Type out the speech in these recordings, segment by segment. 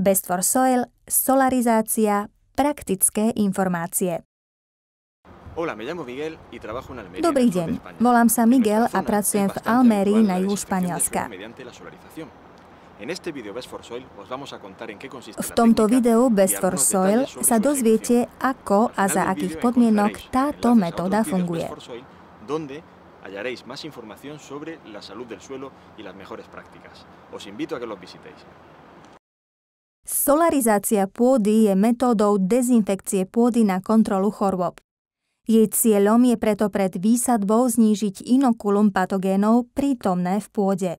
Best for Soil, solarizácia, praktické informácie. Dobrý deň, volám sa Miguel a pracujem v Almérii na juhu Španielska. V tomto videu Best for Soil sa dozviete, ako a za akých podmienok táto metóda funguje. Os invito a que los visitéis. Solarizácia pôdy je metódou dezinfekcie pôdy na kontrolu chorôb. Jej cieľom je preto pred výsadbou znížiť inokulum patogénov prítomné v pôde.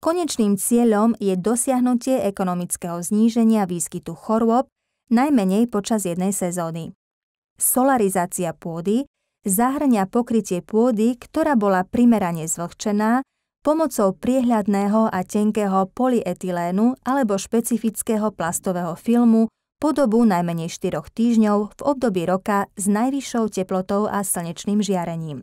Konečným cieľom je dosiahnutie ekonomického zníženia výskytu chorôb najmenej počas jednej sezóny. Solarizácia pôdy zahrňa pokrytie pôdy, ktorá bola primerane zvlhčená pomocou priehľadného a tenkého polyetylénu alebo špecifického plastového filmu po dobu najmenej 4 týždňov v období roka s najvyššou teplotou a slnečným žiarením.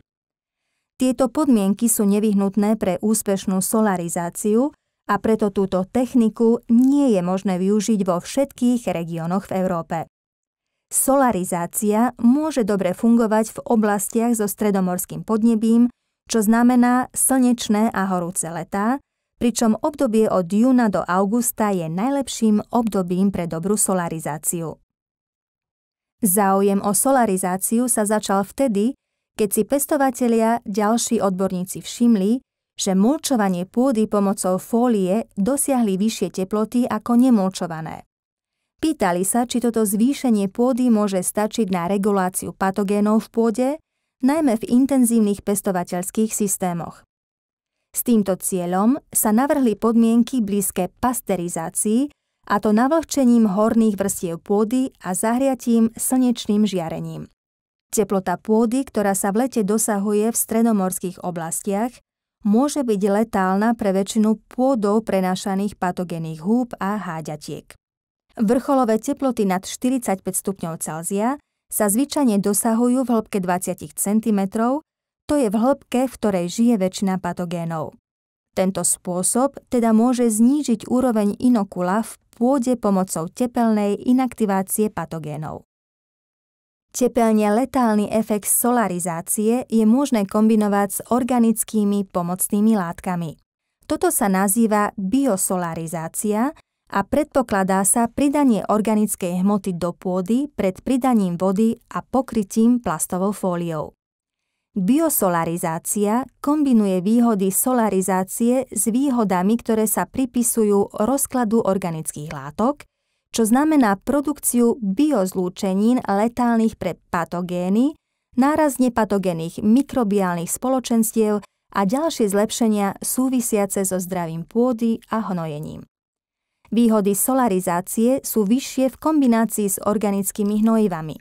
Tieto podmienky sú nevyhnutné pre úspešnú solarizáciu a preto túto techniku nie je možné využiť vo všetkých regiónoch v Európe. Solarizácia môže dobre fungovať v oblastiach so stredomorským podnebím, čo znamená slnečné a horúce letá, pričom obdobie od júna do augusta je najlepším obdobím pre dobrú solarizáciu. Záujem o solarizáciu sa začal vtedy, keď si pestovatelia, ďalší odborníci všimli, že mulčovanie pôdy pomocou fólie dosiahli vyššie teploty ako nemulčované. Pýtali sa, či toto zvýšenie pôdy môže stačiť na reguláciu patogénov v pôde najmä v intenzívnych pestovateľských systémoch. S týmto cieľom sa navrhli podmienky blízke pasterizácii, a to navlhčením horných vrstiev pôdy a zahriatím slnečným žiarením. Teplota pôdy, ktorá sa v lete dosahuje v stredomorských oblastiach, môže byť letálna pre väčšinu pôdov prenášaných patogénnych húb a háďatiek. Vrcholové teploty nad 45 stupňov Celzia sa zvyčajne dosahujú v hĺbke 20 cm, to je v hĺbke, v ktorej žije väčšina patogénov. Tento spôsob teda môže znížiť úroveň inokula v pôde pomocou tepelnej inaktivácie patogénov. Tepelne letálny efekt solarizácie je možné kombinovať s organickými pomocnými látkami. Toto sa nazýva biosolarizácia a predpokladá sa pridanie organickej hmoty do pôdy pred pridaním vody a pokrytím plastovou fóliou. Biosolarizácia kombinuje výhody solarizácie s výhodami, ktoré sa pripisujú rozkladu organických látok, čo znamená produkciu biozlúčenín letálnych pre patogény, nárazne patogénnych mikrobiálnych spoločenstiev a ďalšie zlepšenia súvisiace so zdravím pôdy a hnojením. Výhody solarizácie sú vyššie v kombinácii s organickými hnojivami.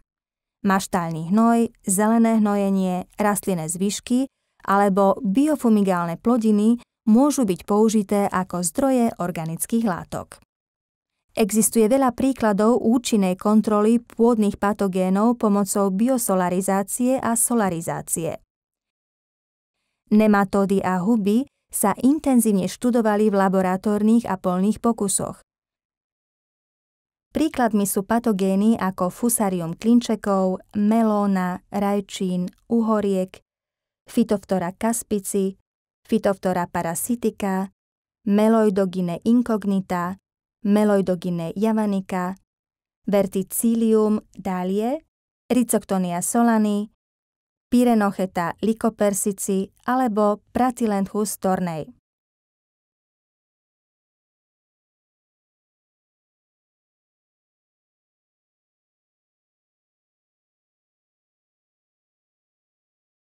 Maštálny hnoj, zelené hnojenie, rastlinné zvyšky alebo biofumigálne plodiny môžu byť použité ako zdroje organických látok. Existuje veľa príkladov účinnej kontroly pôdnych patogénov pomocou biosolarizácie a solarizácie. Nematódy a huby sa intenzívne študovali v laboratórnych a polných pokusoch. Príkladmi sú patogény ako fusarium klinčekov, melóna, rajčín, uhoriek, Fitoftora kaspici, fitoftora parasitika, Meloidogine incognita, Meloidogine javanica, verticillium dalie, rizoctonia solani, Pyrenocheta lycopersici alebo Pratilenthus tornej.